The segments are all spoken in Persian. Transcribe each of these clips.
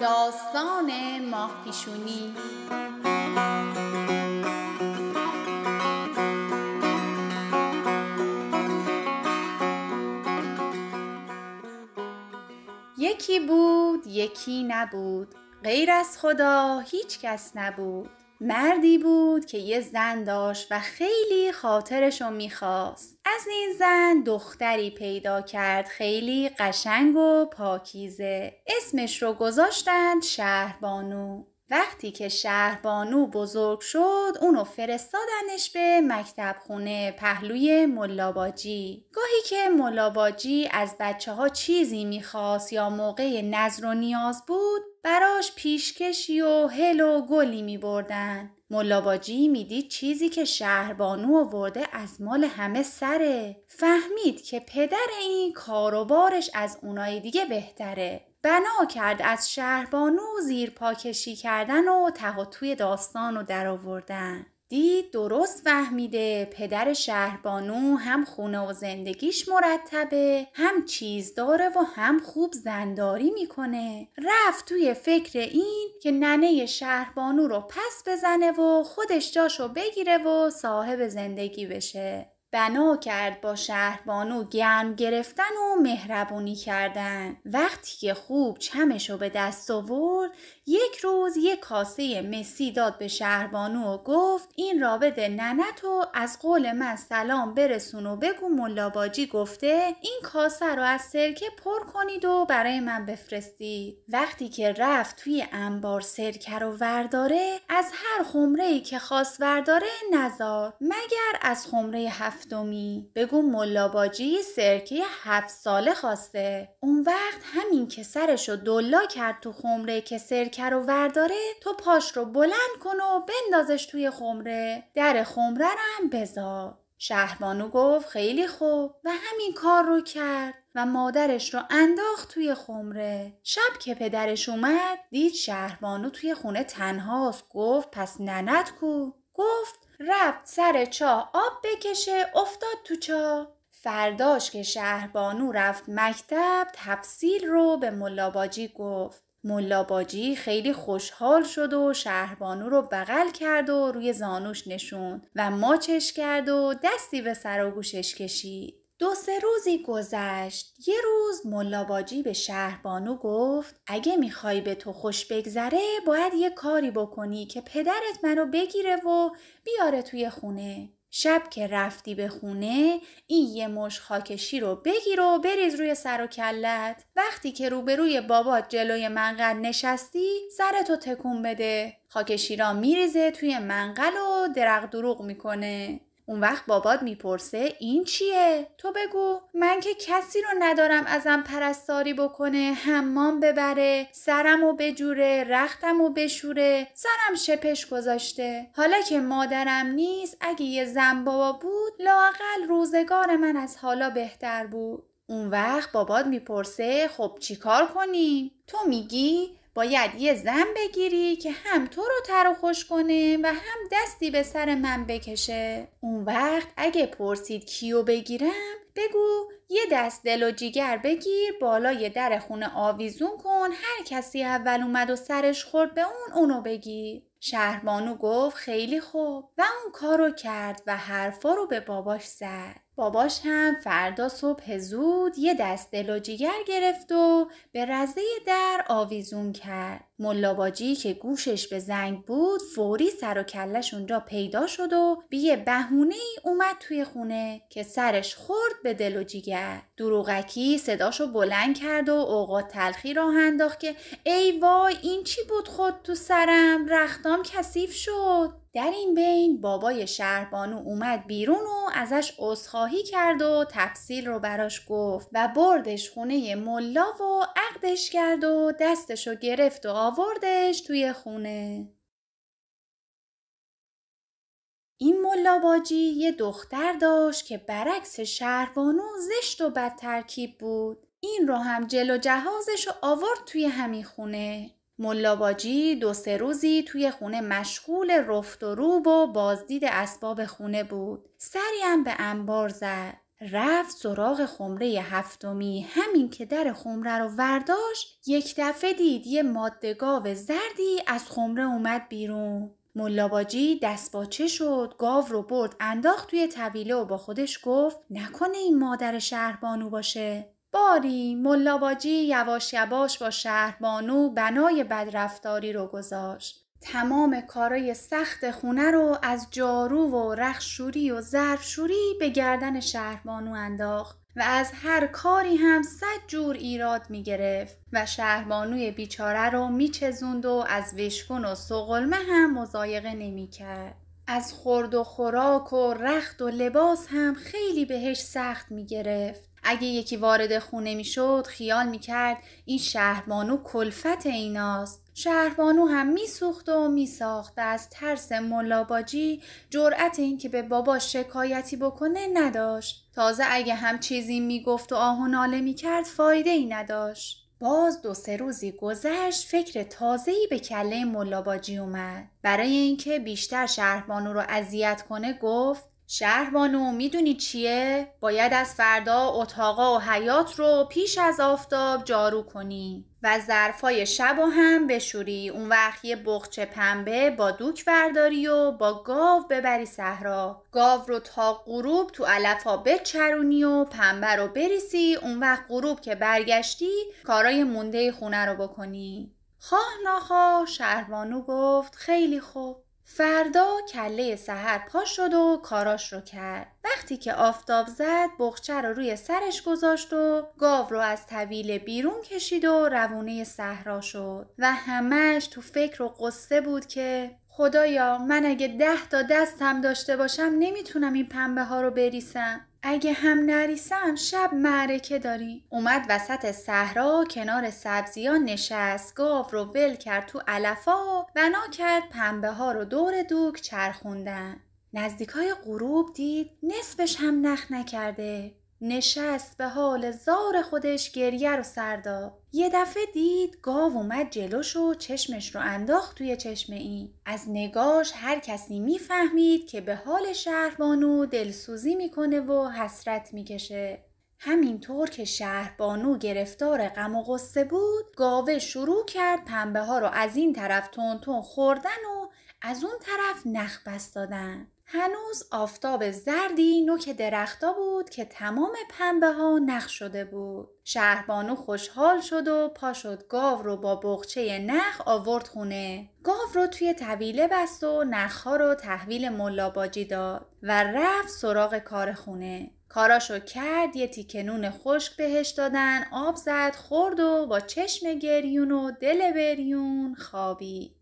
داستان ماه یکی بود یکی نبود غیر از خدا هیچ کس نبود مردی بود که یه زن داشت و خیلی رو میخواست از این زن دختری پیدا کرد خیلی قشنگ و پاکیزه اسمش رو گذاشتند شهربانو وقتی که شهربانو بزرگ شد اونو فرستادنش به مکتب خونه پهلوی ملاباجی گاهی که ملاباجی از بچه ها چیزی میخواست یا موقع نظر و نیاز بود براش پیشکشی و هل و گلی می بردن. ملاباجی دید چیزی که شهربانو آورده از مال همه سره. فهمید که پدر این کاروبارش از اونای دیگه بهتره. بنا کرد از شهربانو زیر پاکشی کردن و ته توی داستان و درآوردن. دید درست فهمیده پدر شهربانو هم خونه و زندگیش مرتبه هم چیز داره و هم خوب زنداری میکنه رفت توی فکر این که ننه شهربانو رو پس بزنه و خودش جاشو بگیره و صاحب زندگی بشه بنا کرد با شهربانو گرم گرفتن و مهربونی کردن وقتی که خوب چمشو به دست آورد یک روز یک کاسه مسی داد به شهربانو و گفت این را بده و از قول من سلام برسون و بگو ملاباجی گفته این کاسه رو از سرکه پر کنید و برای من بفرستید وقتی که رفت توی انبار سرکه رو ورداره از هر خمره ای که خواست ورداره نزار مگر از خمره هفتمی بگو ملاباجی سرکه هفت ساله خواسته اون وقت همین که سرش رو دلا کرد تو خمره که سرکه شکر رو ورداره تو پاش رو بلند کن و بندازش توی خمره در خمره رو هم بذار شهربانو گفت خیلی خوب و همین کار رو کرد و مادرش رو انداخت توی خمره شب که پدرش اومد دید شهربانو توی خونه تنهاست گفت پس ننت کو گفت رفت سر چاه آب بکشه افتاد تو چاه فرداش که شهربانو رفت مکتب تفصیل رو به ملاباجی گفت ملاباجی خیلی خوشحال شد و شهربانو رو بغل کرد و روی زانوش نشون و ماچش کرد و دستی به سر و گوشش کشید. دو سه روزی گذشت. یه روز ملاباجی به شهربانو گفت اگه میخوای به تو خوش بگذره باید یه کاری بکنی که پدرت منو بگیره و بیاره توی خونه. شب که رفتی به خونه این یه مش خاکشی رو بگیر و بریز روی سر و کلت وقتی که روبروی بابات جلوی منقل نشستی سرتو تکون بده خاکشی را میریزه توی منقل و درق دروغ میکنه اون وقت باباد میپرسه این چیه؟ تو بگو من که کسی رو ندارم ازم پرستاری بکنه حمام ببره سرم و بجوره رختم و بشوره سرم شپش گذاشته حالا که مادرم نیست اگه یه زن بابا بود لاقل روزگار من از حالا بهتر بود اون وقت باباد میپرسه خب چیکار کنی؟ تو میگی باید یه زن بگیری که هم تو رو تر و خوش کنه و هم دستی به سر من بکشه اون وقت اگه پرسید کیو بگیرم بگو یه دست دل و جیگر بگیر بالای در خونه آویزون کن هر کسی اول اومد و سرش خورد به اون اونو بگیر شهرمانو گفت خیلی خوب و اون کارو کرد و حرفا رو به باباش زد باباش هم فردا صبح زود یه دست دل جیگر گرفت و به رزه در آویزون کرد. ملاباجی که گوشش به زنگ بود فوری سر و کلش اونجا پیدا شد و بیه یه بهونه ای اومد توی خونه که سرش خورد به دل و جیگر دروغکی صداشو بلند کرد و اوقات تلخی راه انداخت که ای وای این چی بود خود تو سرم رختام کثیف شد در این بین بابای شهربانو اومد بیرون و ازش عذرخواهی کرد و تفصیل رو براش گفت و بردش خونه ملا و عقدش کرد و دستشو گرفت و آوردش توی خونه. این ملاباجی یه دختر داشت که برعکس شهربانو زشت و بد ترکیب بود. این رو هم جلو جهازش رو آورد توی همین خونه. ملاباجی دو سه روزی توی خونه مشغول رفت و روب و بازدید اسباب خونه بود. سریم به انبار زد. رفت سراغ خمره هفتمی همین که در خمره رو ورداشت یک دفعه دید یه ماده گاو زردی از خمره اومد بیرون ملاباجی دست چه شد گاو رو برد انداخت توی طویله و با خودش گفت نکنه این مادر شهربانو باشه باری ملاباجی یواش یواش با شهربانو بنای بدرفتاری رو گذاشت تمام کارای سخت خونه رو از جارو و رخشوری و ظرفشوری به گردن شهرمانو انداخت و از هر کاری هم صد جور ایراد می گرفت و شهرمانوی بیچاره رو میچزوند و از وشکون و سقلمه هم مزایقه نمی کرد. از خورد و خوراک و رخت و لباس هم خیلی بهش سخت می گرفت. اگه یکی وارد خونه میشد خیال کرد این شهرمانو کلفت ایناست شهربانو هم میسوخت و میساخت و از ترس ملاباجی جرأت که به بابا شکایتی بکنه نداشت تازه اگه هم چیزی میگفت و آه و ناله میکرد فایده ای نداشت باز دو سه روزی گذشت فکر تازه‌ای به کله ملاباجی اومد برای اینکه بیشتر شهربانو رو اذیت کنه گفت شهربانو میدونی چیه باید از فردا اتاقا و حیات رو پیش از آفتاب جارو کنی و ظرفای شب و هم بشوری اون وقت یه بغچه پنبه با دوک ورداری و با گاو ببری صحرا گاو رو تا غروب تو علفا بچرونی و پنبه رو بریسی اون وقت غروب که برگشتی کارای مونده خونه رو بکنی خواه نخواه شهربانو گفت خیلی خوب فردا کله سهر پا شد و کاراش رو کرد. وقتی که آفتاب زد بخچه رو روی سرش گذاشت و گاو رو از طویل بیرون کشید و روونه صحرا شد و همش تو فکر و قصه بود که خدایا من اگه ده تا دستم داشته باشم نمیتونم این پنبه ها رو بریسم. اگه هم نریسم شب معرکه داری اومد وسط صحرا کنار سبزیا نشست گاو رو ول کرد تو علفا و بنا کرد پنبه ها رو دور دوک چرخوندن نزدیک غروب دید نصفش هم نخ نکرده نشست به حال زار خودش گریه رو سر یه دفعه دید گاو اومد جلوش و چشمش رو انداخت توی چشم این. از نگاش هر کسی میفهمید که به حال شهربانو دلسوزی میکنه و حسرت میکشه همینطور که شهربانو گرفتار غم و غصه بود گاوه شروع کرد پنبه ها رو از این طرف تون تون خوردن و از اون طرف نخ دادن هنوز آفتاب زردی نوک درختا بود که تمام پنبه ها نخ شده بود. شهربانو خوشحال شد و پا شد گاو رو با بغچه نخ آورد خونه. گاو رو توی طویله بست و نخها رو تحویل ملاباجی داد و رفت سراغ کار خونه. کاراشو کرد یه تیکنون خشک بهش دادن آب زد خورد و با چشم گریون و دل بریون خوابید.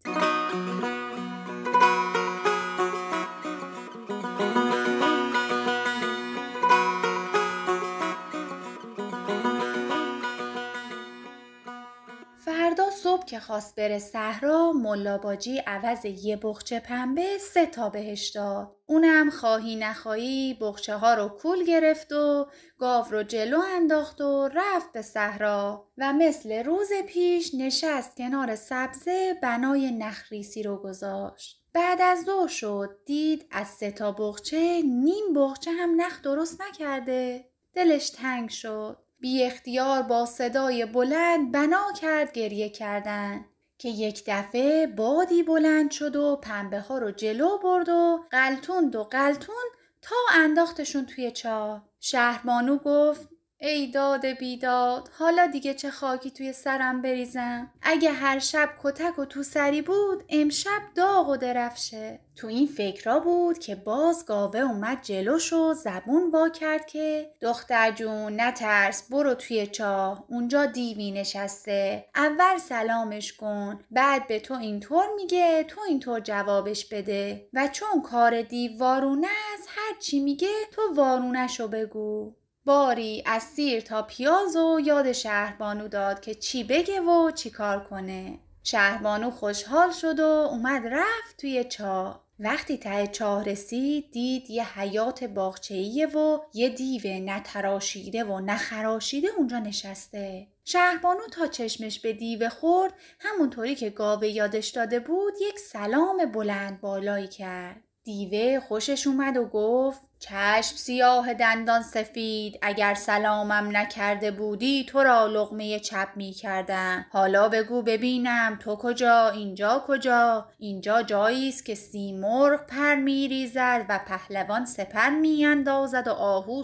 که خواست بره صحرا ملاباجی عوض یه بخچه پنبه سه تا بهش داد اونم خواهی نخواهی بخچه ها رو کول گرفت و گاو رو جلو انداخت و رفت به صحرا و مثل روز پیش نشست کنار سبزه بنای نخریسی رو گذاشت بعد از ظهر شد دید از سه تا بخچه نیم بخچه هم نخ درست نکرده دلش تنگ شد بی اختیار با صدای بلند بنا کرد گریه کردن که یک دفعه بادی بلند شد و پنبه ها رو جلو برد و قلتوند و قلتوند تا انداختشون توی چا شهرمانو گفت ای داد بیداد حالا دیگه چه خاکی توی سرم بریزم اگه هر شب کتک و تو سری بود امشب داغ و درفشه تو این فکرا بود که باز گاوه اومد جلوش و زبون وا کرد که دختر جون نترس برو توی چاه اونجا دیوی نشسته اول سلامش کن بعد به تو اینطور میگه تو اینطور جوابش بده و چون کار دیو وارونه از هر چی میگه تو وارونش رو بگو باری از سیر تا پیاز و یاد شهربانو داد که چی بگه و چی کار کنه. شهربانو خوشحال شد و اومد رفت توی چاه. وقتی ته چاه رسید دید یه حیات باغچه‌ایه و یه دیو نتراشیده و نخراشیده اونجا نشسته. شهربانو تا چشمش به دیو خورد همونطوری که گاوه یادش داده بود یک سلام بلند بالایی کرد. دیوه خوشش اومد و گفت چشم سیاه دندان سفید اگر سلامم نکرده بودی تو را لغمه چپ می کردم حالا بگو ببینم تو کجا اینجا کجا اینجا جایی است که سیمرغ پر ریزد و پهلوان سپر میاندازد و آهو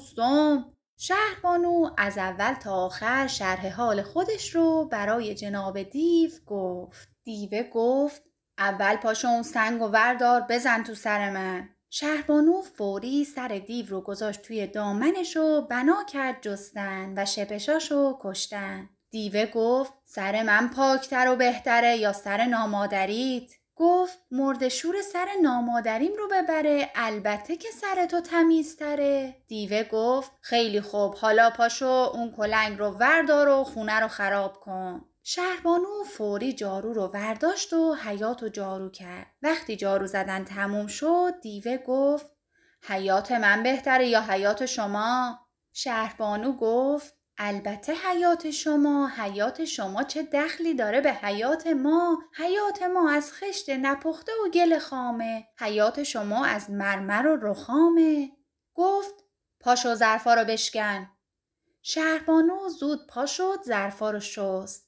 شهر بانو از اول تا آخر شرح حال خودش رو برای جناب دیو گفت دیوه گفت اول پاشو اون سنگ و وردار بزن تو سر من. شهربانو فوری سر دیو رو گذاشت توی دامنش و بنا کرد جستن و شپشاش رو کشتن. دیوه گفت سر من پاکتر و بهتره یا سر نامادریت؟ گفت شور سر نامادریم رو ببره البته که سر تو تمیزتره دیوه گفت خیلی خوب حالا پاشو اون کلنگ رو وردار و خونه رو خراب کن شهربانو فوری جارو رو ورداشت و حیات رو جارو کرد. وقتی جارو زدن تموم شد دیوه گفت حیات من بهتره یا حیات شما؟ شهربانو گفت البته حیات شما حیات شما چه دخلی داره به حیات ما حیات ما از خشت نپخته و گل خامه حیات شما از مرمر و رخامه گفت پاشو و ظرفا رو بشکن شهربانو زود پا شد ظرفا رو شست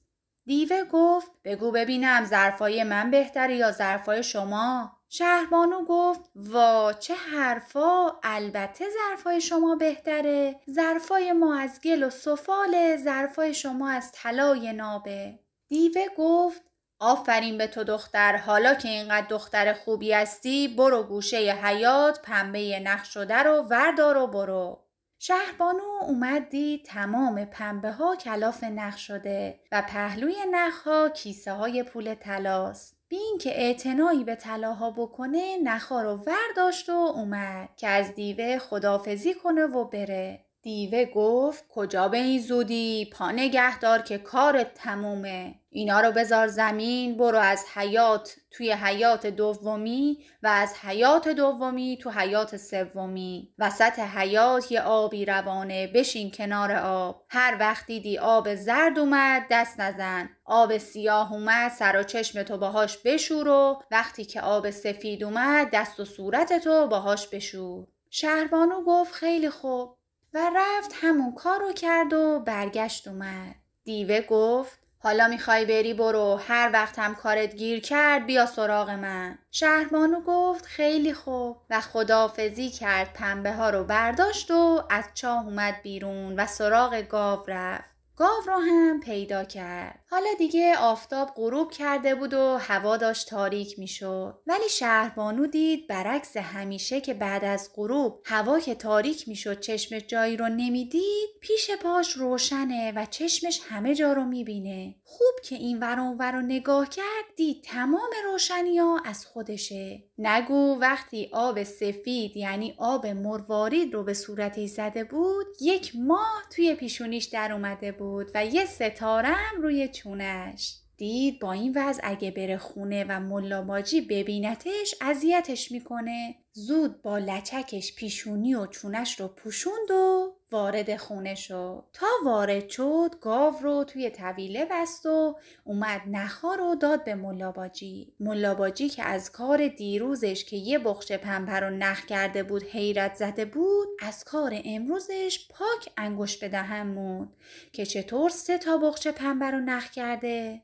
دیوه گفت بگو ببینم ظرفای من بهتره یا ظرفای شما شهربانو گفت وا چه حرفا البته ظرفای شما بهتره ظرفای ما از گل و سفاله ظرفای شما از طلای نابه دیوه گفت آفرین به تو دختر حالا که اینقدر دختر خوبی هستی برو گوشه حیات پنبه نقش شده رو وردار و برو شهبانو اومد دید تمام پنبه ها کلاف نخ شده و پهلوی نخ ها کیسه های پول تلاست. بین که اعتنایی به طلاها بکنه نخا رو ورداشت و اومد که از دیوه خدافزی کنه و بره. دیوه گفت کجا به این زودی پا نگهدار که کارت تمومه اینا رو بذار زمین برو از حیات توی حیات دومی و از حیات دومی تو حیات سومی وسط حیات یه آبی روانه بشین کنار آب هر وقت دیدی آب زرد اومد دست نزن آب سیاه اومد سر و چشم تو باهاش بشور و وقتی که آب سفید اومد دست و صورت تو باهاش بشور شهربانو گفت خیلی خوب و رفت همون کار رو کرد و برگشت اومد. دیوه گفت حالا میخوای بری برو هر وقت هم کارت گیر کرد بیا سراغ من شهرمانو گفت خیلی خوب و خدافزی کرد پنبه ها رو برداشت و از چاه اومد بیرون و سراغ گاو رفت گاو را هم پیدا کرد. حالا دیگه آفتاب غروب کرده بود و هوا داشت تاریک میشد. ولی شهربانو دید برعکس همیشه که بعد از غروب هوا که تاریک میشد چشم جایی رو نمیدید پیش پاش روشنه و چشمش همه جا رو بینه. خوب که این ور رو نگاه کرد دید تمام روشنی ها از خودشه. نگو وقتی آب سفید یعنی آب مروارید رو به صورتی زده بود یک ماه توی پیشونیش در اومده بود و یه ستارم روی چونش دید با این وضع اگه بره خونه و ملاباجی ببینتش اذیتش میکنه زود با لچکش پیشونی و چونش رو پوشوند و وارد خونه شد تا وارد شد گاو رو توی طویله بست و اومد نخا رو داد به ملاباجی ملاباجی که از کار دیروزش که یه بخش پنبه رو نخ کرده بود حیرت زده بود از کار امروزش پاک انگوش به دهن موند که چطور سه تا بخش پنبه رو نخ کرده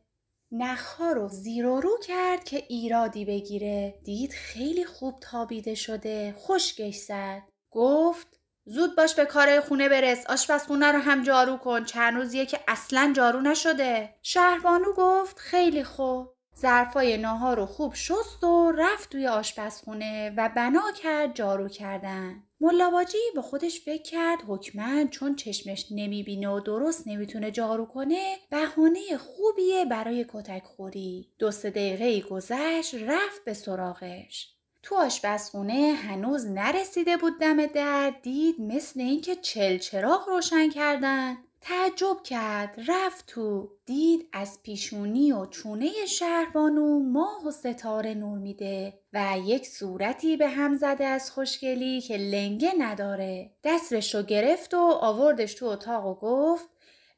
نخا رو زیر و رو کرد که ایرادی بگیره دید خیلی خوب تابیده شده خوشگش زد گفت زود باش به کار خونه برس آشپزخونه رو هم جارو کن چند روزیه که اصلا جارو نشده شهربانو گفت خیلی خوب ظرفای ناهار رو خوب شست و رفت توی آشپزخونه و بنا کرد جارو کردن ملاباجی با خودش فکر کرد حکمن چون چشمش نمیبینه و درست نمیتونه جارو کنه بهانه خوبیه برای کتک خوری دو سه دقیقه گذشت رفت به سراغش تو آشپزخونه هنوز نرسیده بود دم در دید مثل اینکه چل چراغ روشن کردن تعجب کرد رفت تو دید از پیشونی و چونه شهربانو ماه و ستاره نور میده و یک صورتی به هم زده از خوشگلی که لنگه نداره دستش رو گرفت و آوردش تو اتاق و گفت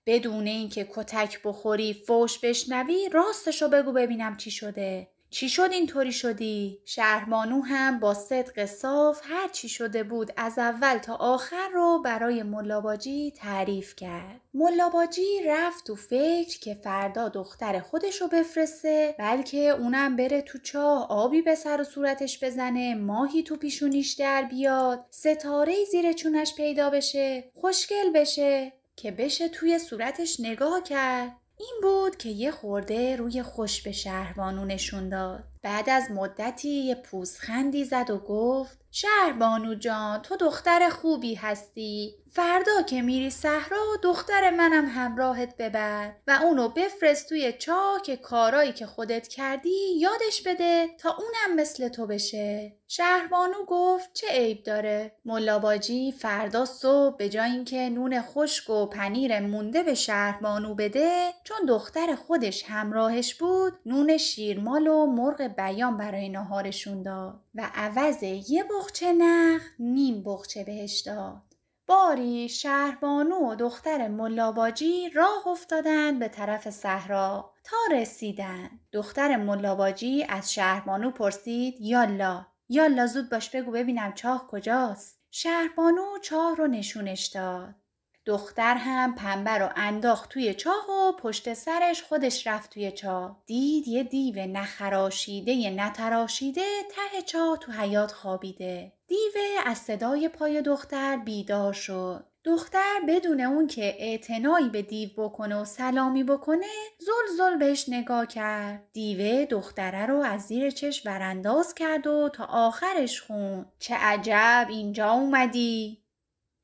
بدون اینکه کتک بخوری فوش بشنوی رو بگو ببینم چی شده چی شد اینطوری شدی؟ شهرمانو هم با صدق صاف هر چی شده بود از اول تا آخر رو برای ملاباجی تعریف کرد. ملاباجی رفت تو فکر که فردا دختر خودش رو بفرسته بلکه اونم بره تو چاه آبی به سر و صورتش بزنه ماهی تو پیشونیش در بیاد ستاره زیر چونش پیدا بشه خوشگل بشه که بشه توی صورتش نگاه کرد این بود که یه خورده روی خوش به شهربانو نشون داد. بعد از مدتی یه پوزخندی زد و گفت شهربانو جان تو دختر خوبی هستی فردا که میری صحرا دختر منم همراهت ببر و اونو بفرست توی چاه که کارایی که خودت کردی یادش بده تا اونم مثل تو بشه شهربانو گفت چه عیب داره ملاباجی فردا صبح به جای اینکه نون خشک و پنیر مونده به شهربانو بده چون دختر خودش همراهش بود نون شیرمال و مرغ بیان برای ناهارشون داد و عوض یه بخچه نخ نیم بخچه بهش داد باری شهربانو و دختر ملاباجی راه افتادند به طرف صحرا تا رسیدند دختر ملاباجی از شهربانو پرسید یالا یالا زود باش بگو ببینم چاه کجاست شهربانو چاه رو نشونش داد دختر هم پنبه رو انداخت توی چاه و پشت سرش خودش رفت توی چاه. دید یه دیو نخراشیده نتراشیده ته چاه تو حیات خوابیده. دیوه از صدای پای دختر بیدار شد. دختر بدون اون که اعتنایی به دیو بکنه و سلامی بکنه زل زل بهش نگاه کرد دیوه دختره رو از زیر چش ورانداز کرد و تا آخرش خون چه عجب اینجا اومدی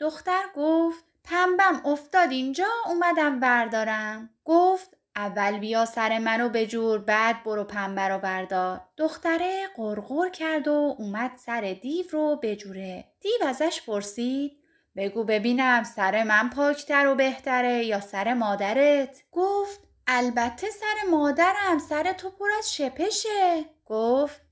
دختر گفت پنبم افتاد اینجا اومدم بردارم گفت اول بیا سر منو به جور بعد برو پنبه رو بردار دختره قرقر کرد و اومد سر دیو رو بجوره دیو ازش پرسید بگو ببینم سر من پاکتر و بهتره یا سر مادرت گفت البته سر مادرم سر تو پر از شپشه گفت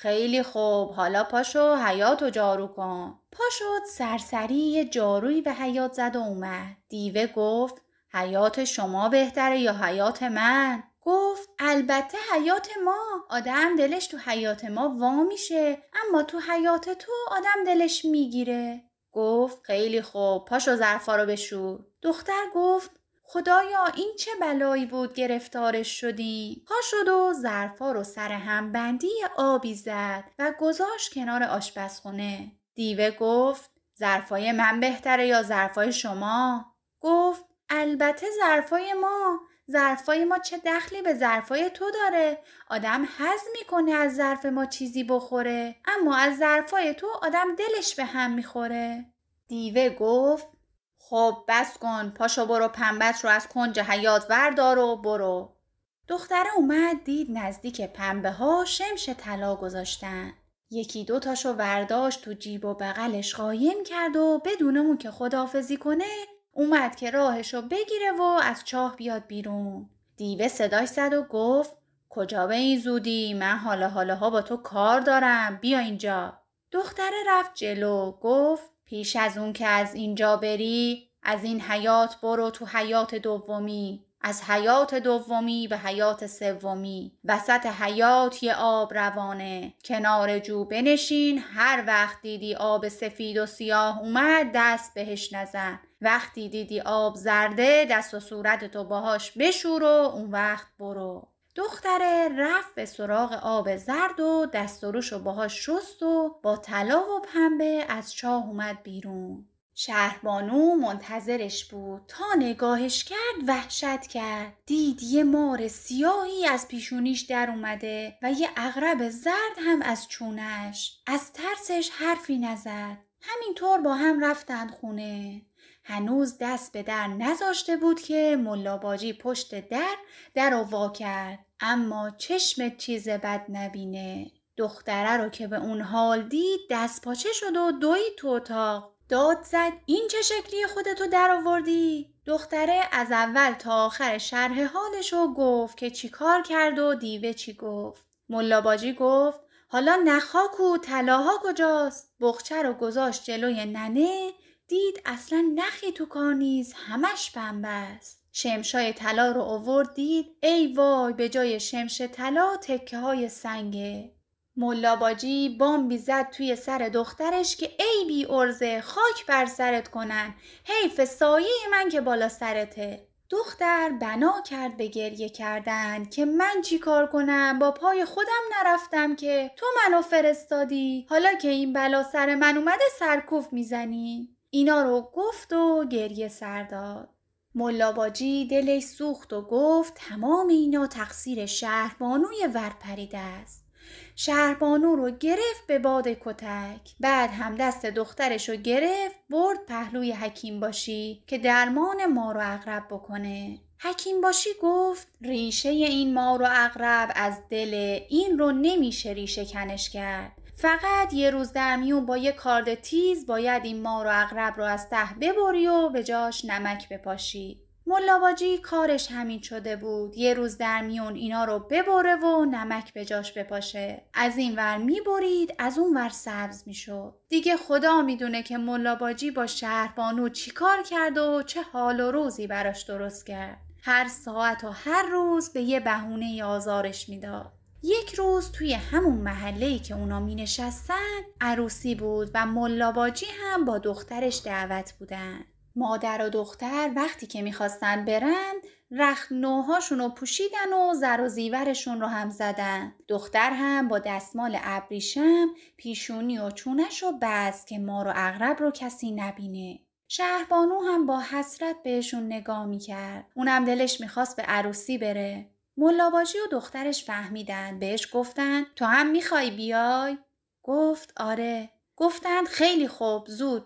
خیلی خوب حالا پاشو حیات و جارو کن پاشو سرسری یه جارویی به حیات زد و اومد دیوه گفت حیات شما بهتره یا حیات من گفت البته حیات ما آدم دلش تو حیات ما وا میشه اما تو حیات تو آدم دلش میگیره گفت خیلی خوب پاشو ظرفا رو بشور دختر گفت خدایا این چه بلایی بود گرفتارش شدی پا شد و ظرفا رو سر هم بندی آبی زد و گذاشت کنار آشپزخونه دیوه گفت ظرفای من بهتره یا ظرفای شما گفت البته ظرفای ما ظرفای ما چه دخلی به ظرفای تو داره آدم حز میکنه از ظرف ما چیزی بخوره اما از ظرفای تو آدم دلش به هم میخوره دیوه گفت خب بس کن پاشو برو پنبت رو از کنج حیات وردار و برو دختره اومد دید نزدیک پنبه ها شمش طلا گذاشتن یکی دو تاشو ورداشت تو جیب و بغلش قایم کرد و بدون که خداحافظی کنه اومد که راهشو بگیره و از چاه بیاد بیرون دیوه صداش زد و گفت کجا به این زودی من حالا حالا ها با تو کار دارم بیا اینجا دختره رفت جلو گفت پیش از اون که از اینجا بری از این حیات برو تو حیات دومی از حیات دومی به حیات سومی وسط حیات یه آب روانه کنار جو بنشین هر وقت دیدی آب سفید و سیاه اومد دست بهش نزن وقتی دیدی آب زرده دست و صورت تو باهاش بشور و اون وقت برو دختره رفت به سراغ آب زرد و دست و باهاش شست و با طلا و پنبه از چاه اومد بیرون. شهربانو منتظرش بود تا نگاهش کرد وحشت کرد دید یه مار سیاهی از پیشونیش در اومده و یه اغرب زرد هم از چونش از ترسش حرفی نزد همینطور با هم رفتند خونه هنوز دست به در نذاشته بود که ملاباجی پشت در در رو وا کرد اما چشم چیز بد نبینه دختره رو که به اون حال دید دست پاچه شد و دوی تو اتاق داد زد این چه شکلی خودتو در آوردی دختره از اول تا آخر شرح حالش رو گفت که چیکار کرد و دیوه چی گفت ملاباجی گفت حالا نخاکو تلاها طلاها کجاست بخچه رو گذاشت جلوی ننه دید اصلا نخی تو کار نیز همش پنبه است شمشای طلا رو اوورد دید ای وای به جای شمش طلا تکه های سنگه ملاباجی بامبی زد توی سر دخترش که ای بی ارزه خاک بر سرت کنن حیف سایه من که بالا سرته دختر بنا کرد به گریه کردن که من چی کار کنم با پای خودم نرفتم که تو منو فرستادی حالا که این بلا سر من اومده سرکوف میزنی اینا رو گفت و گریه سر داد. ملاباجی دلش سوخت و گفت تمام اینا تقصیر شهربانوی ورپریده است. شهربانو رو گرفت به باد کتک بعد هم دست دخترش رو گرفت برد پهلوی حکیم باشی که درمان ما رو اقرب بکنه حکیم باشی گفت ریشه این ما رو اقرب از دل این رو نمیشه ریشه کنش کرد فقط یه روز در میون با یه کارد تیز باید این مار و اغرب رو از ته ببری و به جاش نمک بپاشی ملاباجی کارش همین شده بود یه روز در میون اینا رو ببره و نمک به جاش بپاشه از این ور میبرید از اون ور سبز میشد دیگه خدا میدونه که ملاباجی با شهربانو کار کرد و چه حال و روزی براش درست کرد هر ساعت و هر روز به یه بهونه آزارش میداد یک روز توی همون محله‌ای که اونا می نشستن عروسی بود و ملاباجی هم با دخترش دعوت بودن. مادر و دختر وقتی که میخواستن برن رخت نوهاشون رو پوشیدن و زر و زیورشون رو هم زدن. دختر هم با دستمال ابریشم پیشونی و چونش رو بز که ما رو اغرب رو کسی نبینه. شهربانو هم با حسرت بهشون نگاه میکرد. اونم دلش میخواست به عروسی بره. ملاباجی و دخترش فهمیدن بهش گفتن تو هم میخوای بیای؟ گفت آره گفتند خیلی خوب زود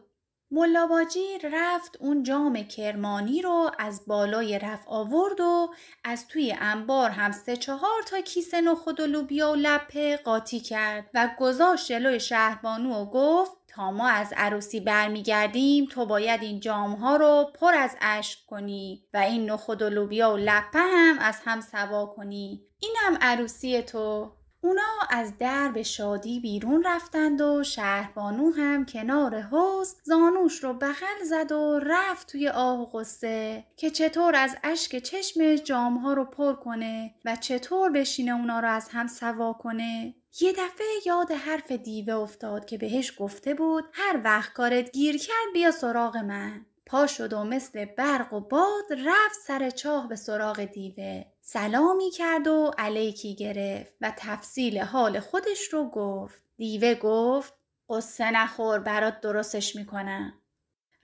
ملاباجی رفت اون جام کرمانی رو از بالای رف آورد و از توی انبار هم سه چهار تا کیسه نخود و لوبیا و لپه قاطی کرد و گذاشت جلوی شهربانو و گفت تا ما از عروسی برمیگردیم تو باید این ها رو پر از اشک کنی و این نخود و لوبیا و لپه هم از هم سوا کنی این هم عروسی تو اونا از در به شادی بیرون رفتند و شهربانو هم کنار حوز زانوش رو بغل زد و رفت توی آه و غصه که چطور از اشک چشمش جامها رو پر کنه و چطور بشینه اونا رو از هم سوا کنه یه دفعه یاد حرف دیوه افتاد که بهش گفته بود هر وقت کارت گیر کرد بیا سراغ من. پا شد و مثل برق و باد رفت سر چاه به سراغ دیوه. سلامی کرد و علیکی گرفت و تفصیل حال خودش رو گفت. دیوه گفت قصه نخور برات درستش میکنم.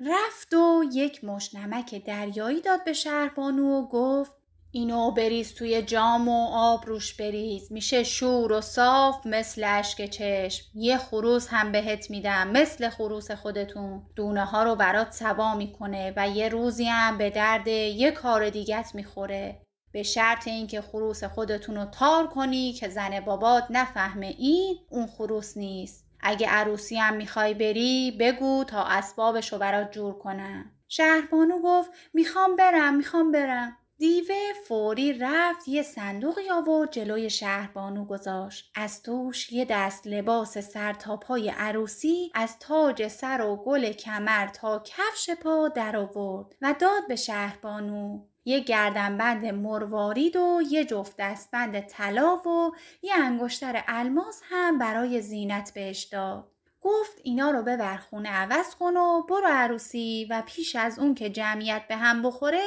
رفت و یک مش نمک دریایی داد به شهربانو و گفت اینو بریز توی جام و آب روش بریز میشه شور و صاف مثل اشک چشم یه خروس هم بهت میدم مثل خروس خودتون دونه ها رو برات سوا میکنه و یه روزی هم به درد یه کار دیگت میخوره به شرط اینکه خروس خودتون رو تار کنی که زن بابات نفهمه این اون خروس نیست اگه عروسی هم میخوای بری بگو تا اسبابش رو برات جور کنم شهربانو گفت میخوام برم میخوام برم دیوه فوری رفت یه صندوقی آورد جلوی شهربانو گذاشت از توش یه دست لباس سر تا پای عروسی از تاج سر و گل کمر تا کفش پا در آورد و داد به شهربانو یه گردنبند مروارید و یه جفت دستبند طلا و یه انگشتر الماس هم برای زینت بهش داد گفت اینا رو ببر خونه عوض کن و برو عروسی و پیش از اون که جمعیت به هم بخوره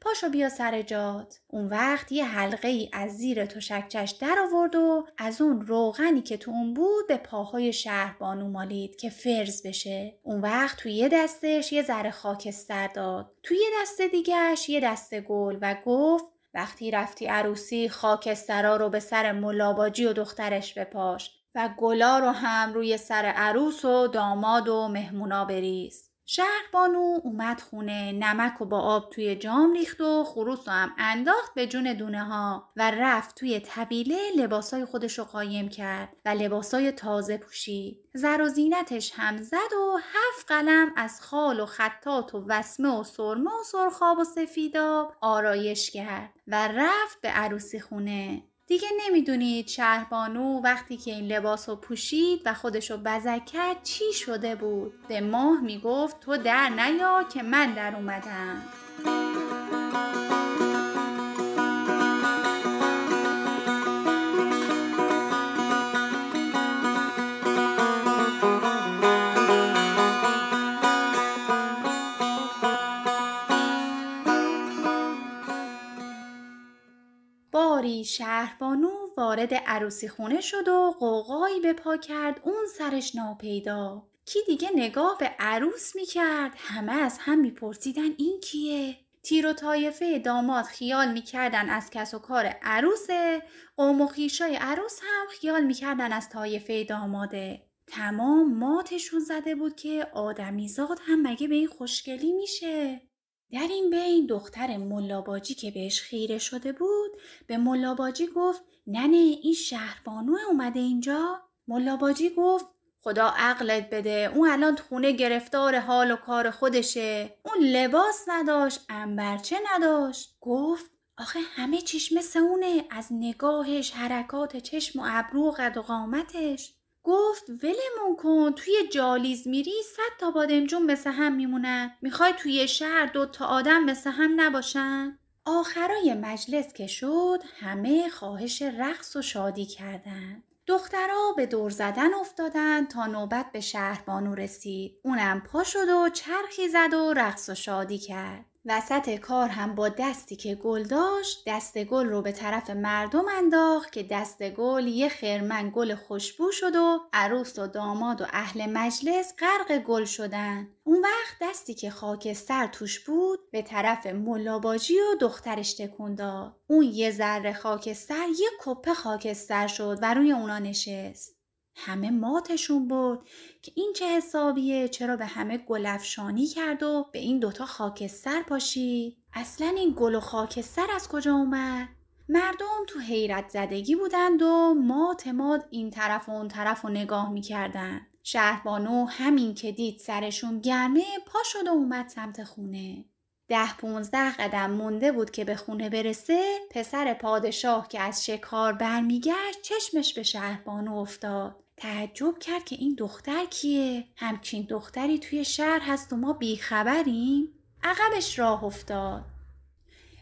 پاشو بیا سر جاد اون وقت یه حلقه ای از زیر تشکچش در آورد و از اون روغنی که تو اون بود به پاهای شهر بانو مالید که فرز بشه. اون وقت تو یه دستش یه ذره خاکستر داد. توی یه دست دیگهش یه دست گل و گفت وقتی رفتی عروسی خاکسترا رو به سر ملاباجی و دخترش بپاش و گلا رو هم روی سر عروس و داماد و مهمونا بریز. شهر بانو اومد خونه نمک و با آب توی جام ریخت و خروس رو هم انداخت به جون دونه ها و رفت توی طبیله لباسای خودش رو قایم کرد و لباسای تازه پوشید. زر و زینتش هم زد و هفت قلم از خال و خطات و وسمه و سرمه و سرخاب و سفیداب آرایش کرد و رفت به عروسی خونه. دیگه نمیدونید شهربانو وقتی که این لباس رو پوشید و خودش رو بزک کرد چی شده بود به ماه میگفت تو در نیا که من در اومدم شهربانو وارد عروسی خونه شد و قوقایی به پا کرد اون سرش ناپیدا کی دیگه نگاه به عروس میکرد همه از هم میپرسیدن این کیه تیر و تایفه داماد خیال میکردن از کس و کار عروسه قوم و خیشای عروس هم خیال میکردن از تایفه داماده تمام ماتشون زده بود که آدمیزاد هم مگه به این خوشگلی میشه در این بین دختر ملاباجی که بهش خیره شده بود به ملاباجی گفت ننه این شهربانو اومده اینجا ملاباجی گفت خدا عقلت بده اون الان خونه گرفتار حال و کار خودشه اون لباس نداشت انبرچه نداشت گفت آخه همه چیش مثل اونه از نگاهش حرکات چشم و ابرو و قد و قامتش گفت ولمون کن توی جالیز میری صد تا بادمجون مثل هم میمونن میخوای توی شهر دو تا آدم مثل هم نباشن آخرای مجلس که شد همه خواهش رقص و شادی کردند دخترا به دور زدن افتادن تا نوبت به بانو رسید اونم پا شد و چرخی زد و رقص و شادی کرد وسط کار هم با دستی که گل داشت دست گل رو به طرف مردم انداخت که دست گل یه خرمن گل خوشبو شد و عروس و داماد و اهل مجلس غرق گل شدن اون وقت دستی که خاکستر توش بود به طرف ملاباجی و دخترش تکون داد اون یه ذره خاکستر یه کپه خاکستر شد و روی اونا نشست همه ماتشون بود که این چه حسابیه چرا به همه گلفشانی کرد و به این دوتا خاکستر پاشی؟ اصلا این گل و خاکستر از کجا اومد؟ مردم تو حیرت زدگی بودند و مات مات این طرف و اون طرف رو نگاه میکردن. شهربانو همین که دید سرشون گرمه پا شد و اومد سمت خونه. ده پونزده قدم مونده بود که به خونه برسه پسر پادشاه که از شکار برمیگشت چشمش به شهربانو افتاد تعجب کرد که این دختر کیه؟ همچین دختری توی شهر هست و ما بیخبریم؟ عقبش راه افتاد.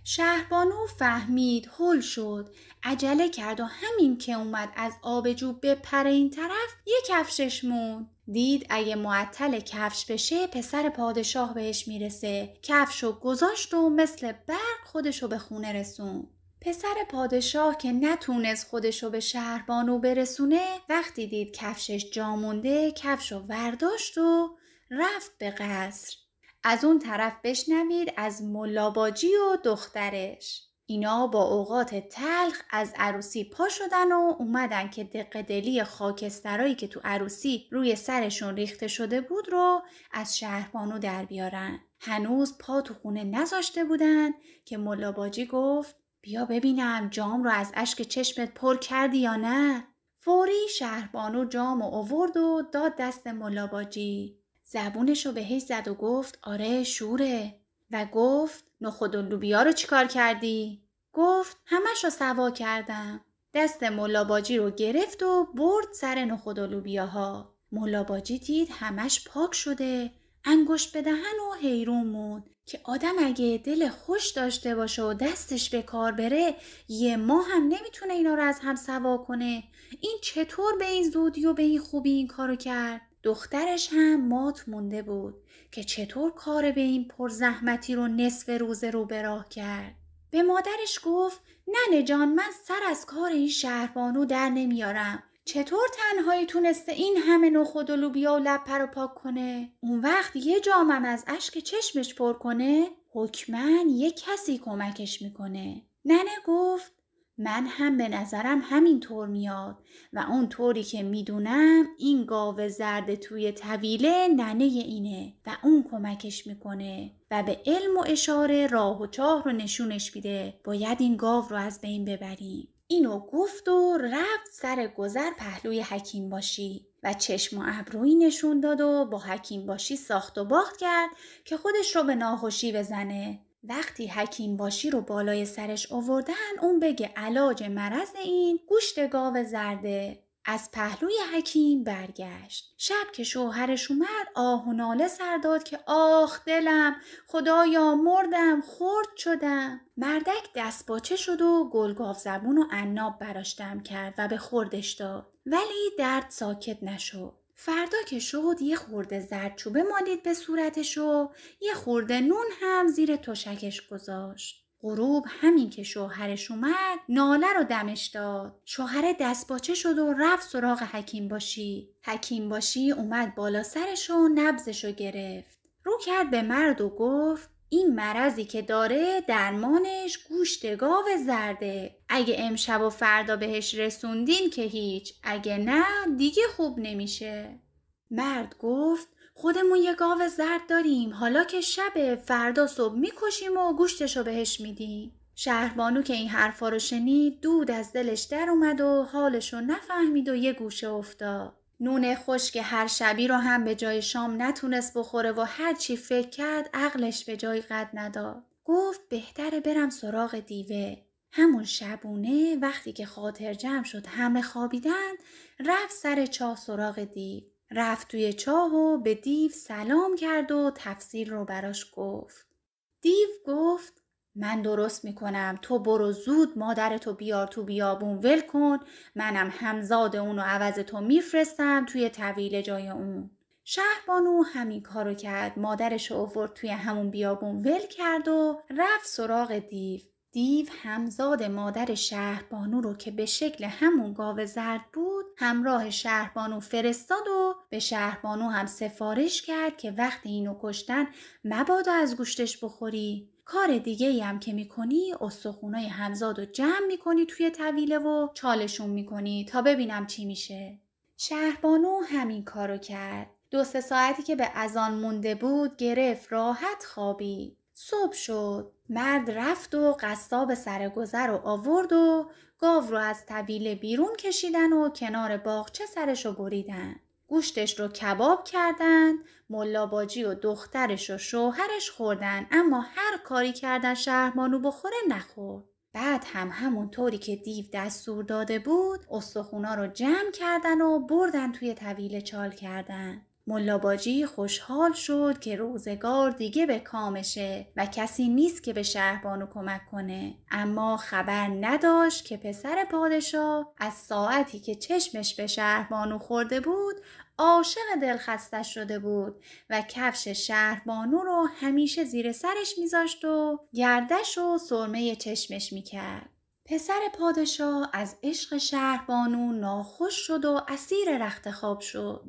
شهربانو فهمید هل شد عجله کرد و همین که اومد از آبجو پر این طرف یه کفشش موند دید اگه معطل کفش بشه پسر پادشاه بهش میرسه کفش گذاشت و مثل برق خودشو به خونه رسوند پسر پادشاه که نتونست خودشو به شهربانو برسونه وقتی دید کفشش جا مونده کفشو ورداشت و رفت به قصر از اون طرف بشنوید از ملاباجی و دخترش اینا با اوقات تلخ از عروسی پا شدن و اومدن که دلی خاکسترایی که تو عروسی روی سرشون ریخته شده بود رو از شهربانو در بیارن. هنوز پا تو خونه نذاشته بودن که ملاباجی گفت بیا ببینم جام رو از اشک چشمت پر کردی یا نه؟ فوری شهربانو جام و اوورد و داد دست ملاباجی. زبونش رو بهش زد و گفت آره شوره و گفت نخود و لوبیا رو چیکار کردی؟ گفت همش رو سوا کردم. دست ملاباجی رو گرفت و برد سر نخود و ملاباجی دید همش پاک شده. انگشت به و حیرون موند که آدم اگه دل خوش داشته باشه و دستش به کار بره یه ماه هم نمیتونه اینا رو از هم سوا کنه این چطور به این زودی و به این خوبی این کارو کرد دخترش هم مات مونده بود که چطور کار به این پرزحمتی رو نصف روزه رو به راه کرد به مادرش گفت ننه جان من سر از کار این شهربانو در نمیارم چطور تنهایی تونسته این همه نخود و لوبیا و لپه رو پاک کنه؟ اون وقت یه جامم از اشک چشمش پر کنه؟ حکمن یه کسی کمکش میکنه. ننه گفت من هم به نظرم همین طور میاد و اون طوری که میدونم این گاو زرد توی طویله ننه اینه و اون کمکش میکنه و به علم و اشاره راه و چاه رو نشونش میده باید این گاو رو از بین ببریم اینو گفت و رفت سر گذر پهلوی حکیم باشی و چشم و ابرویی نشون داد و با حکیم باشی ساخت و باخت کرد که خودش رو به ناخوشی بزنه. وقتی حکیم باشی رو بالای سرش آوردن اون بگه علاج مرض این گوشت گاو زرده از پهلوی حکیم برگشت شب که شوهرش اومد آه و ناله سر داد که آخ دلم خدایا مردم خرد شدم مردک دست باچه شد و گلگاف زبون و عناب براش دم کرد و به خوردش داد ولی درد ساکت نشد فردا که شد یه خورده زرد مالید به صورتش و یه خورده نون هم زیر تشکش گذاشت غروب همین که شوهرش اومد ناله رو دمش داد شوهر دستباچه شد و رفت سراغ حکیم باشی حکیم باشی اومد بالا سرش و نبزش رو گرفت رو کرد به مرد و گفت این مرضی که داره درمانش گوشت گاو زرده اگه امشب و فردا بهش رسوندین که هیچ اگه نه دیگه خوب نمیشه مرد گفت خودمون یه گاو زرد داریم حالا که شب فردا صبح میکشیم و گوشتشو بهش میدیم شهربانو که این حرفا رو شنید دود از دلش در اومد و حالشو نفهمید و یه گوشه افتاد نون خشک هر شبی رو هم به جای شام نتونست بخوره و هر چی فکر کرد عقلش به جای قد نداد گفت بهتره برم سراغ دیوه همون شبونه وقتی که خاطر جمع شد همه خوابیدن رفت سر چاه سراغ دیو رفت توی چاه و به دیو سلام کرد و تفصیل رو براش گفت. دیو گفت من درست میکنم تو برو زود مادرتو بیار تو بیابون ول کن منم همزاد اونو عوض تو میفرستم توی طویل جای اون. شهربانو همین کارو کرد مادرش اوورد توی همون بیابون ول کرد و رفت سراغ دیو دیو همزاد مادر شهربانو رو که به شکل همون گاو زرد بود همراه شهربانو فرستاد و به شهربانو هم سفارش کرد که وقت اینو کشتن مبادا از گوشتش بخوری کار دیگه ای هم که میکنی استخونای همزاد رو جمع میکنی توی طویله و چالشون میکنی تا ببینم چی میشه شهربانو همین کارو کرد دو سه ساعتی که به ازان مونده بود گرفت راحت خوابی. صبح شد مرد رفت و قصاب گذر رو آورد و گاو رو از طویله بیرون کشیدن و کنار باغچه سرش رو بریدن. گوشتش رو کباب کردند، ملاباجی و دخترش و شوهرش خوردن اما هر کاری کردن شهرمانو بخوره نخورد. بعد هم همون طوری که دیو دستور داده بود استخونا رو جمع کردن و بردن توی طویل چال کردن. ملاباجی خوشحال شد که روزگار دیگه به کامشه و کسی نیست که به شهربانو کمک کنه اما خبر نداشت که پسر پادشاه از ساعتی که چشمش به شهربانو خورده بود عاشق دلخسته شده بود و کفش شهربانو رو همیشه زیر سرش میذاشت و گردش و سرمه چشمش میکرد. پسر پادشاه از عشق شهربانو ناخوش شد و اسیر رخت خواب شد.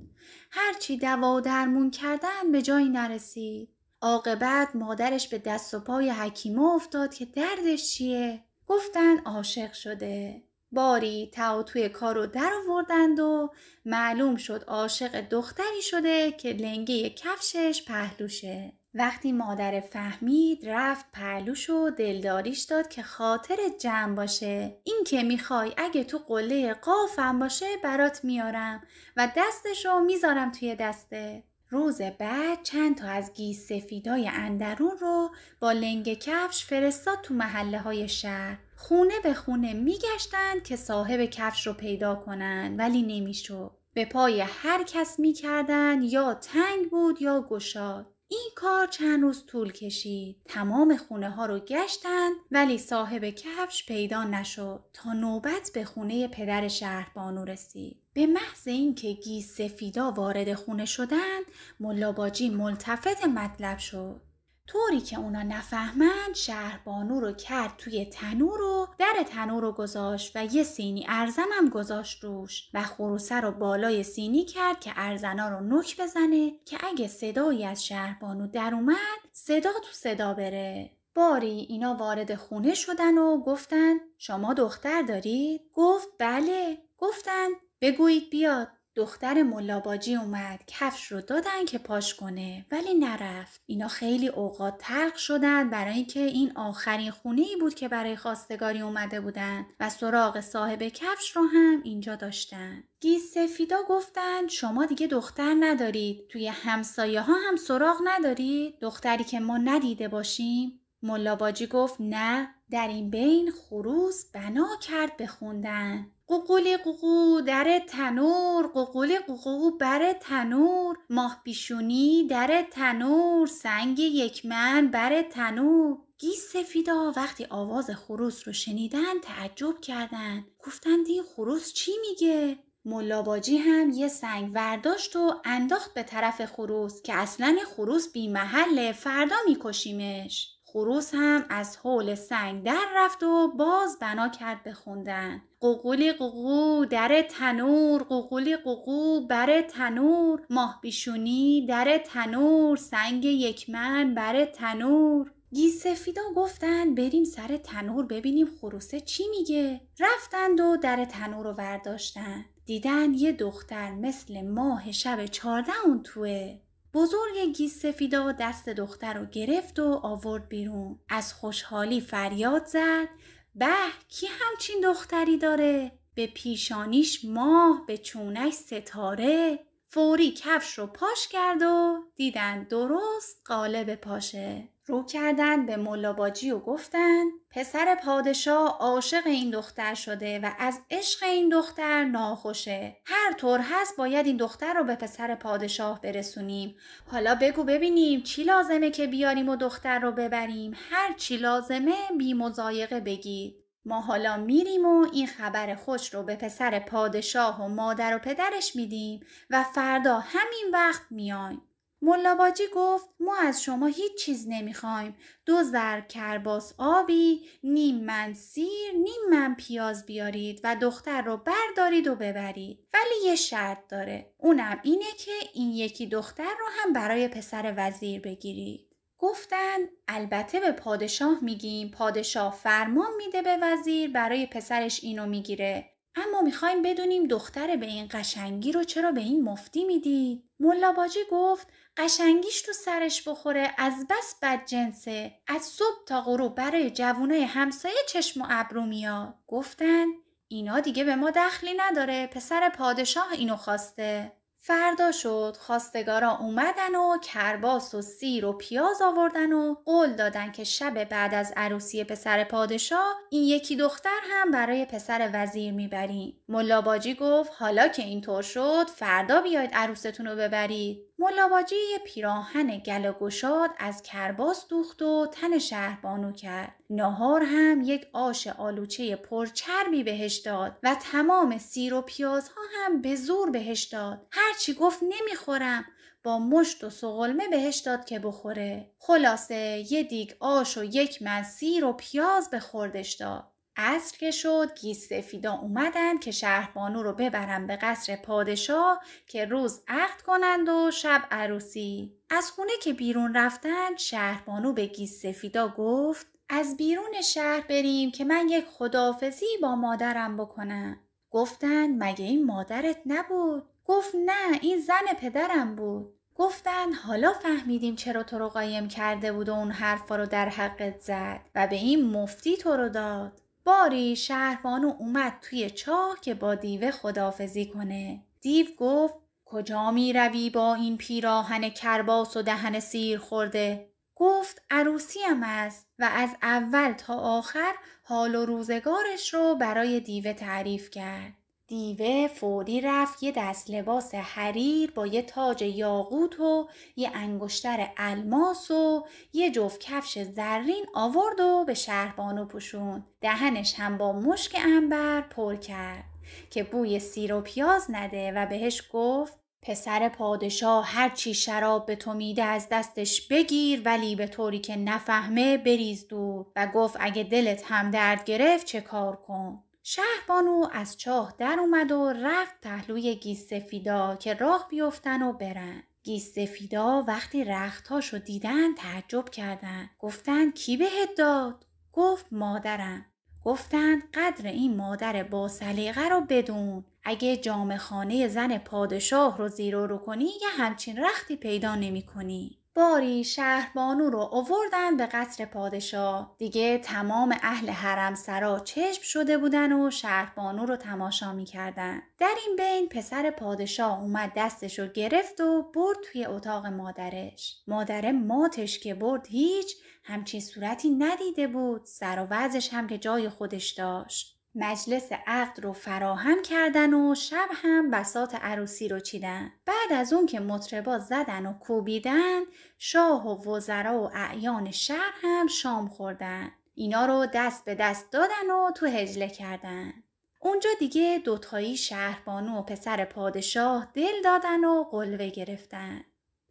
هرچی دوا و درمون کردن به جایی نرسید عاقبت مادرش به دست و پای حکیمه افتاد که دردش چیه گفتن عاشق شده باری و توی کارو در آوردند و معلوم شد عاشق دختری شده که لنگه کفشش پهلوشه وقتی مادر فهمید رفت پرلوش و دلداریش داد که خاطر جمع باشه این که میخوای اگه تو قله قافم باشه برات میارم و دستش رو میذارم توی دسته روز بعد چند تا از گیس سفیدای اندرون رو با لنگ کفش فرستاد تو محله های شهر خونه به خونه میگشتند که صاحب کفش رو پیدا کنن ولی نمیشد به پای هر کس میکردن یا تنگ بود یا گشاد این کار چند روز طول کشید. تمام خونه ها رو گشتند ولی صاحب کفش پیدا نشد تا نوبت به خونه پدر شهر بانو رسید. به محض اینکه گیس سفیدا وارد خونه شدند ملاباجی ملتفت مطلب شد طوری که اونا نفهمند شهربانو رو کرد توی تنور و در تنور رو گذاشت و یه سینی ارزنم گذاشت روش و خروسه رو بالای سینی کرد که ارزنا رو نوک بزنه که اگه صدایی از شهربانو در اومد صدا تو صدا بره باری اینا وارد خونه شدن و گفتن شما دختر دارید؟ گفت بله گفتن بگویید بیاد دختر ملاباجی اومد کفش رو دادن که پاش کنه ولی نرفت اینا خیلی اوقات تلق شدن برای اینکه این آخرین خونه ای بود که برای خواستگاری اومده بودن و سراغ صاحب کفش رو هم اینجا داشتن گیس سفیدا گفتند شما دیگه دختر ندارید توی همسایه ها هم سراغ ندارید دختری که ما ندیده باشیم ملاباجی گفت نه در این بین خروس بنا کرد بخوندن قوقولی قوقو در تنور قوقولی قوقو بر تنور ماه پیشونی در تنور سنگ یکمن بر تنور گی سفیدا وقتی آواز خروس رو شنیدن تعجب کردند گفتند این خروس چی میگه ملاباجی هم یه سنگ ورداشت و انداخت به طرف خروس که اصلا خروس بی محله فردا میکشیمش خروس هم از حول سنگ در رفت و باز بنا کرد به خوندن قوقولی قوقو در تنور قوقولی قوقو بر تنور ماه بیشونی در تنور سنگ یکمن بر تنور گیسفیدا گفتن بریم سر تنور ببینیم خروسه چی میگه رفتند و در تنور رو ورداشتن دیدن یه دختر مثل ماه شب چارده اون توه بزرگ گیس سفیدا دست دختر رو گرفت و آورد بیرون. از خوشحالی فریاد زد. به کی همچین دختری داره؟ به پیشانیش ماه به چونش ستاره فوری کفش رو پاش کرد و دیدن درست قالب پاشه رو کردند به ملاباجی و گفتند پسر پادشاه عاشق این دختر شده و از عشق این دختر ناخوشه هر طور هست باید این دختر رو به پسر پادشاه برسونیم حالا بگو ببینیم چی لازمه که بیاریم و دختر رو ببریم هر چی لازمه بی مزایقه بگید ما حالا میریم و این خبر خوش رو به پسر پادشاه و مادر و پدرش میدیم و فردا همین وقت میایم ملاباجی گفت ما از شما هیچ چیز نمیخوایم دو زر کرباس آبی نیم من سیر نیم من پیاز بیارید و دختر رو بردارید و ببرید ولی یه شرط داره اونم اینه که این یکی دختر رو هم برای پسر وزیر بگیرید گفتن البته به پادشاه میگیم پادشاه فرمان میده به وزیر برای پسرش اینو میگیره اما میخوایم بدونیم دختر به این قشنگی رو چرا به این مفتی میدید ملاباجی گفت قشنگیش تو سرش بخوره از بس بد جنسه از صبح تا غروب برای جوونای همسایه چشم و ابرو میاد گفتن اینا دیگه به ما دخلی نداره پسر پادشاه اینو خواسته فردا شد خواستگارا اومدن و کرباس و سیر و پیاز آوردن و قول دادن که شب بعد از عروسی پسر پادشاه این یکی دختر هم برای پسر وزیر میبریم ملاباجی گفت حالا که اینطور شد فردا بیاید عروستون رو ببرید ملاباجی پیراهن و گشاد از کرباس دوخت و تن شهر بانو کرد. نهار هم یک آش آلوچه پرچربی بهش داد و تمام سیر و پیازها هم به زور بهش داد. هرچی گفت نمیخورم با مشت و سغلمه بهش داد که بخوره. خلاصه یه دیگ آش و یک من سیر و پیاز به خوردش داد. عصر که شد گیس سفیدا اومدند که شهربانو رو ببرن به قصر پادشاه که روز عقد کنند و شب عروسی از خونه که بیرون رفتند شهربانو به گیس سفیدا گفت از بیرون شهر بریم که من یک خداحافظی با مادرم بکنم گفتند مگه این مادرت نبود گفت نه این زن پدرم بود گفتن حالا فهمیدیم چرا تو رو قایم کرده بود و اون حرفا رو در حقت زد و به این مفتی تو رو داد باری شهربانو اومد توی چاه که با دیوه خدافزی کنه. دیو گفت کجا می روی با این پیراهن کرباس و دهن سیر خورده؟ گفت عروسیم است و از اول تا آخر حال و روزگارش رو برای دیوه تعریف کرد. دیوه فوری رفت یه دست لباس حریر با یه تاج یاقوت و یه انگشتر الماس و یه جفت کفش زرین آورد و به شهربانو پوشون. دهنش هم با مشک انبر پر کرد که بوی سیر و پیاز نده و بهش گفت پسر پادشاه هر چی شراب به تو میده از دستش بگیر ولی به طوری که نفهمه بریز دور و گفت اگه دلت هم درد گرفت چه کار کن شهبانو از چاه در اومد و رفت پهلوی گیسفیدا که راه بیفتن و برن. گیسفیدا وقتی رختاشو دیدن تعجب کردند گفتن کی بهت داد؟ گفت مادرم. گفتند قدر این مادر با سلیقه رو بدون اگه جام خانه زن پادشاه رو زیر رو کنی یه همچین رختی پیدا نمی کنی. باری شهربانو رو اووردن به قصر پادشاه دیگه تمام اهل حرم سرا چشم شده بودن و شهربانو رو تماشا میکردن در این بین پسر پادشاه اومد دستش رو گرفت و برد توی اتاق مادرش مادر ماتش که برد هیچ همچین صورتی ندیده بود سر و وضعش هم که جای خودش داشت مجلس عقد رو فراهم کردن و شب هم بسات عروسی رو چیدن. بعد از اون که مطربا زدن و کوبیدن شاه و وزرا و اعیان شهر هم شام خوردن. اینا رو دست به دست دادن و تو هجله کردن. اونجا دیگه دوتایی شهربانو و پسر پادشاه دل دادن و قلوه گرفتن.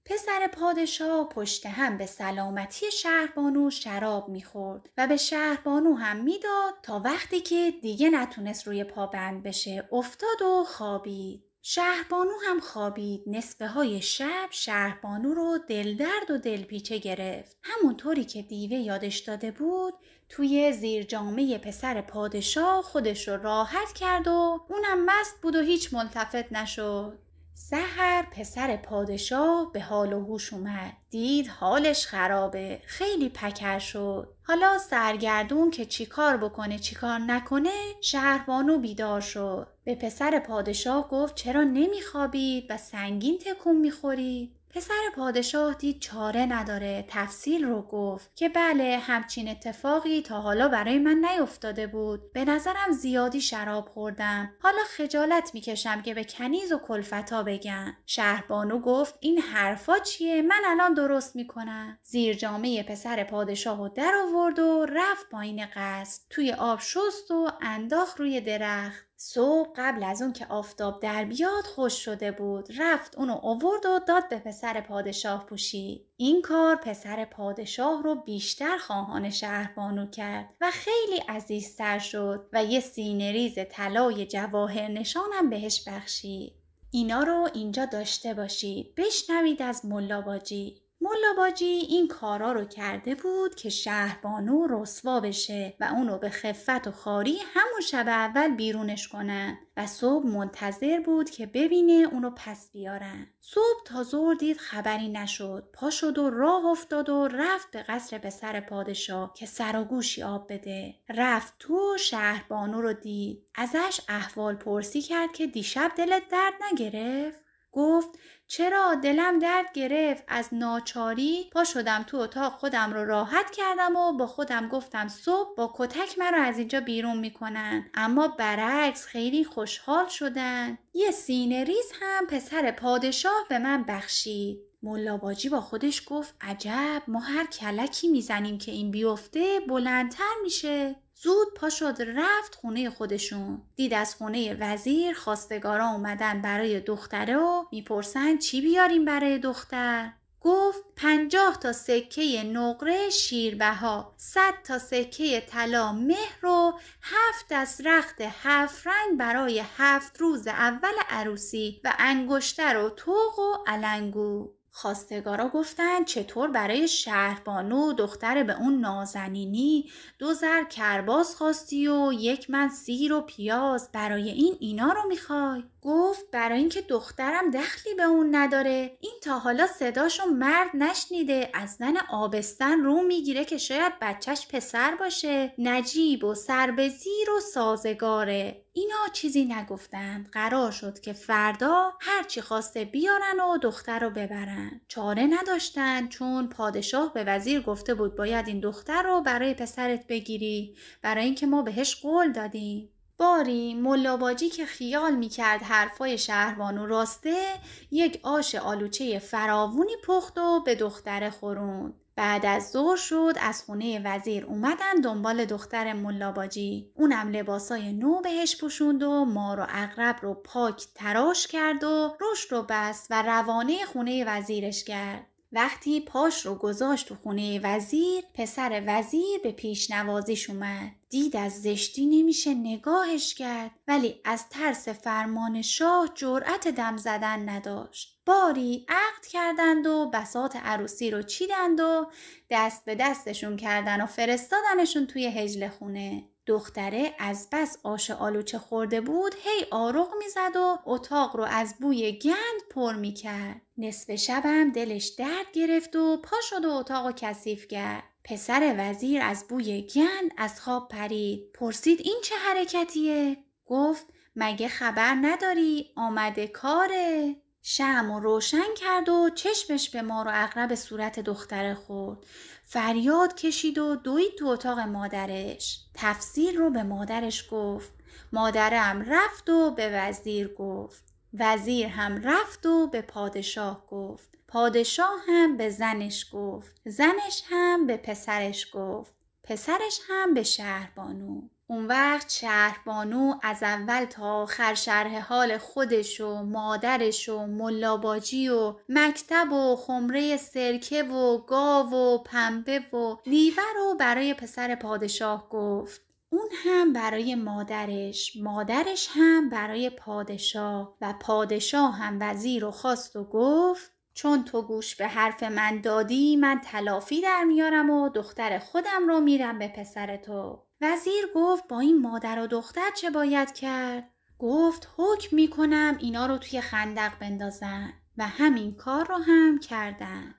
پسر پادشاه پشت هم به سلامتی شهربانو شراب میخورد و به شهربانو هم میداد تا وقتی که دیگه نتونست روی پا بند بشه افتاد و خوابید. شهربانو هم خوابید نصفه های شب شهربانو رو دلدرد و دلپیچه گرفت همونطوری که دیوه یادش داده بود توی زیر جامعه پسر پادشاه خودش رو راحت کرد و اونم مست بود و هیچ ملتفت نشد سهر پسر پادشاه به حال و هوش اومد دید حالش خرابه خیلی پکر شد حالا سرگردون که چیکار بکنه چیکار نکنه شهربانو بیدار شد به پسر پادشاه گفت چرا نمیخوابید و سنگین تکون میخورید پسر پادشاه دید چاره نداره تفصیل رو گفت که بله همچین اتفاقی تا حالا برای من نیفتاده بود به نظرم زیادی شراب خوردم حالا خجالت میکشم که به کنیز و کلفتا بگن شهربانو گفت این حرفا چیه من الان درست میکنم زیر جامعه پسر پادشاه و در آورد و رفت پایین قصد. توی آب شست و انداخ روی درخت صبح قبل از اون که آفتاب در بیاد خوش شده بود رفت اونو آورد و داد به پسر پادشاه پوشید این کار پسر پادشاه رو بیشتر خواهان شهر بانو کرد و خیلی عزیزتر شد و یه سینریز طلای جواهر نشانم بهش بخشید اینا رو اینجا داشته باشید بشنوید از ملاباجی ملا باجی این کارا رو کرده بود که شهربانو رسوا بشه و اونو به خفت و خاری همون شب اول بیرونش کنن و صبح منتظر بود که ببینه اونو پس بیارن. صبح تا زور دید خبری نشد. پا شد و راه افتاد و رفت به قصر به سر پادشاه که سر و گوشی آب بده. رفت تو شهربانو رو دید. ازش احوال پرسی کرد که دیشب دلت درد نگرفت؟ گفت چرا دلم درد گرفت از ناچاری پا شدم تو اتاق خودم رو راحت کردم و با خودم گفتم صبح با کتک رو از اینجا بیرون میکنن اما برعکس خیلی خوشحال شدن یه سینه ریز هم پسر پادشاه به من بخشید ملاباجی با خودش گفت عجب ما هر کلکی میزنیم که این بیفته بلندتر میشه زود پا شد رفت خونه خودشون دید از خونه وزیر خواستگارا اومدن برای دختره و میپرسن چی بیاریم برای دختر گفت پنجاه تا سکه نقره شیربها صد تا سکه طلا مهر و هفت از رخت هفت رنگ برای هفت روز اول عروسی و انگشتر و توق و علنگو خواستگارا گفتن چطور برای شهربانو دختر به اون نازنینی دو زر کرباس خواستی و یک من سیر و پیاز برای این اینا رو میخوای گفت برای اینکه دخترم دخلی به اون نداره این تا حالا صداشو مرد نشنیده از زن آبستن رو میگیره که شاید بچهش پسر باشه نجیب و سربزیر و سازگاره اینا چیزی نگفتند قرار شد که فردا هرچی خواسته بیارن و دختر رو ببرن چاره نداشتن چون پادشاه به وزیر گفته بود باید این دختر رو برای پسرت بگیری برای اینکه ما بهش قول دادیم باری ملاباجی که خیال میکرد حرفای شهربانو راسته یک آش آلوچه فراوونی پخت و به دختر خوروند بعد از ظهر شد از خونه وزیر اومدن دنبال دختر ملاباجی اونم لباسای نو بهش پوشوند و مار و اغرب رو پاک تراش کرد و رشد رو بست و روانه خونه وزیرش کرد وقتی پاش رو گذاشت تو خونه وزیر پسر وزیر به پیشنوازیش اومد دید از زشتی نمیشه نگاهش کرد ولی از ترس فرمان شاه جرأت دم زدن نداشت باری عقد کردند و بسات عروسی رو چیدند و دست به دستشون کردن و فرستادنشون توی هجل خونه دختره از بس آش آلوچه خورده بود هی آروغ میزد و اتاق رو از بوی گند پر میکرد نصف شبم دلش درد گرفت و پا شد و اتاق و کثیف کرد پسر وزیر از بوی گند از خواب پرید پرسید این چه حرکتیه گفت مگه خبر نداری آمده کاره شم و روشن کرد و چشمش به ما رو اغرب صورت دختر خورد فریاد کشید و دوید تو اتاق مادرش تفسیر رو به مادرش گفت مادرم رفت و به وزیر گفت وزیر هم رفت و به پادشاه گفت پادشاه هم به زنش گفت زنش هم به پسرش گفت پسرش هم به شهربانو اون وقت شهربانو از اول تا آخر شرح حال خودش و مادرش و ملاباجی و مکتب و خمره سرکه و گاو و پنبه و لیور رو برای پسر پادشاه گفت اون هم برای مادرش مادرش هم برای پادشاه و پادشاه هم وزیر و خواست و گفت چون تو گوش به حرف من دادی من تلافی در میارم و دختر خودم رو میرم به پسر تو وزیر گفت با این مادر و دختر چه باید کرد گفت حکم میکنم اینا رو توی خندق بندازن و همین کار رو هم کردن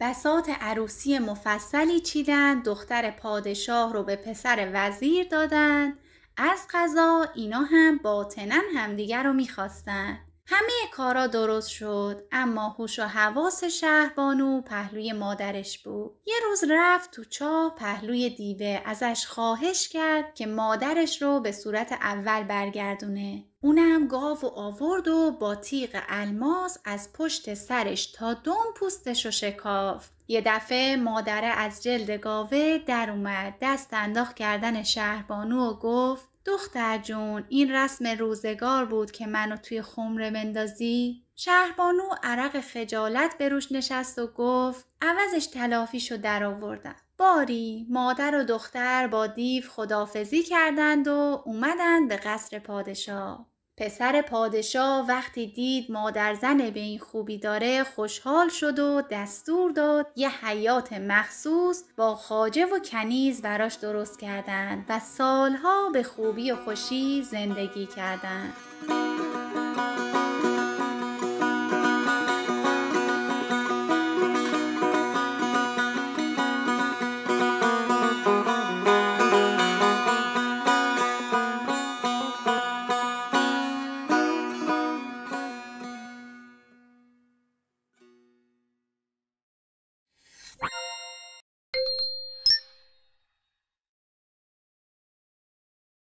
بسات عروسی مفصلی چیدن دختر پادشاه رو به پسر وزیر دادن از قضا اینا هم باطنا همدیگر رو میخواستن همه کارا درست شد اما هوش و حواس شهربانو پهلوی مادرش بود یه روز رفت تو چاه پهلوی دیوه ازش خواهش کرد که مادرش رو به صورت اول برگردونه اونم گاو و آورد و با تیغ الماس از پشت سرش تا دم پوستش رو شکافت یه دفعه مادره از جلد گاوه در اومد دست انداخت کردن شهربانو و گفت دختر جون این رسم روزگار بود که منو توی خمره بندازی؟ شهربانو عرق خجالت به روش نشست و گفت عوضش تلافیشو در آوردم. باری مادر و دختر با دیو خدافزی کردند و اومدند به قصر پادشاه. پسر پادشاه وقتی دید مادر زن به این خوبی داره خوشحال شد و دستور داد یه حیات مخصوص با خاجه و کنیز براش درست کردند و سالها به خوبی و خوشی زندگی کردند.